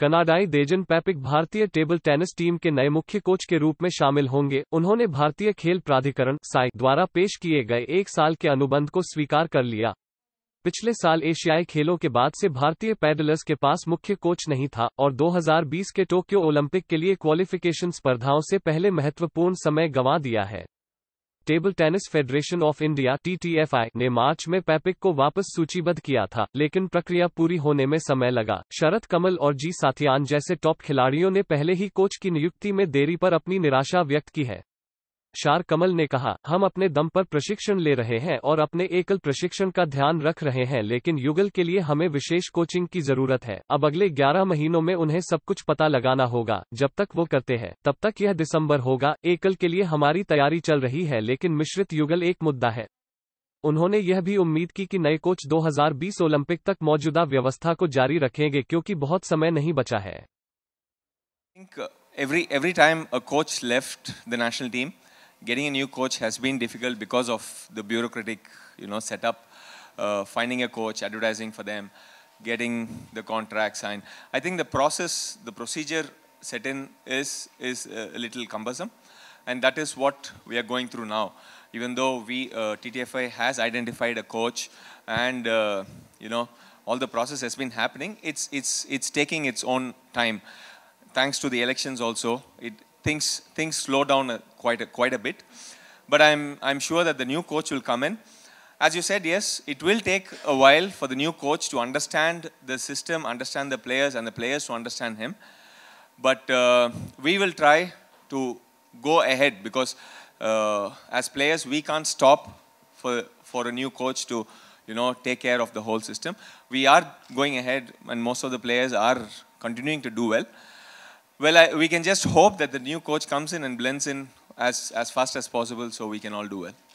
कनाडाई देजन पैपिक भारतीय table tennis team के नए मुख्य कोच के रूप में शामिल होंगे उन्होंने भारतीय खेल प्राधिकरण साई द्वारा पेश किए गए एक साल के अनुबंध को स्वीकार कर लिया पिछले साल एशियाई खेलों के बाद से भारतीय पैडलर्स के पास मुख्य कोच नहीं था और 2020 के टोक्यो ओलंपिक के लिए क्वालिफिकेशन स्पर्धाओं से पहले महत्वपूर्ण समय गंवा दिया है table tennis federation of India T ने मार्च में पैपिक को वापस सूचीबद्ध किया था लेकिन प्रक्रिया पूरी होने में समय लगा शरद कमल और जी साथियान जैसे टॉप खिलाड़ियों ने पहले ही कोच की नियुक्ति में देरी पर अपनी निराशा व्यक्त की है शार कमल ने कहा हम अपने दम पर प्रशिक्षण ले रहे हैं और अपने एकल प्रशिक्षण का ध्यान रख रहे हैं लेकिन युगल के लिए हमें विशेष कोचिंग की जरूरत है अब अगले 11 महीनों में उन्हें सब कुछ पता लगाना होगा जब तक वो करते हैं तब तक यह दिसंबर होगा एकल के लिए हमारी तैयारी चल रही है लेकिन मिश्रित युगल एक मुद्दा है उन्होंने यह भी उम्मीद की कि नए कोच 2020 ओलंपिक तक मौजूदा व्यवस्था को जारी रखेंगे क्योंकि बहुत समय नहीं बचा है getting a new coach has been difficult because of the bureaucratic, you know, setup. Uh, finding a coach, advertising for them, getting the contract signed. I think the process, the procedure set in is is a little cumbersome, and that is what we are going through now. Even though we uh, TTFI has identified a coach, and uh, you know all the process has been happening, it's it's it's taking its own time. Thanks to the elections also, it things, things slow down uh, quite, a, quite a bit. But I'm, I'm sure that the new coach will come in. As you said, yes, it will take a while for the new coach to understand the system, understand the players, and the players to understand him. But uh, we will try to go ahead because uh, as players, we can't stop for, for a new coach to you know, take care of the whole system. We are going ahead, and most of the players are continuing to do well. Well, I, we can just hope that the new coach comes in and blends in as, as fast as possible so we can all do well.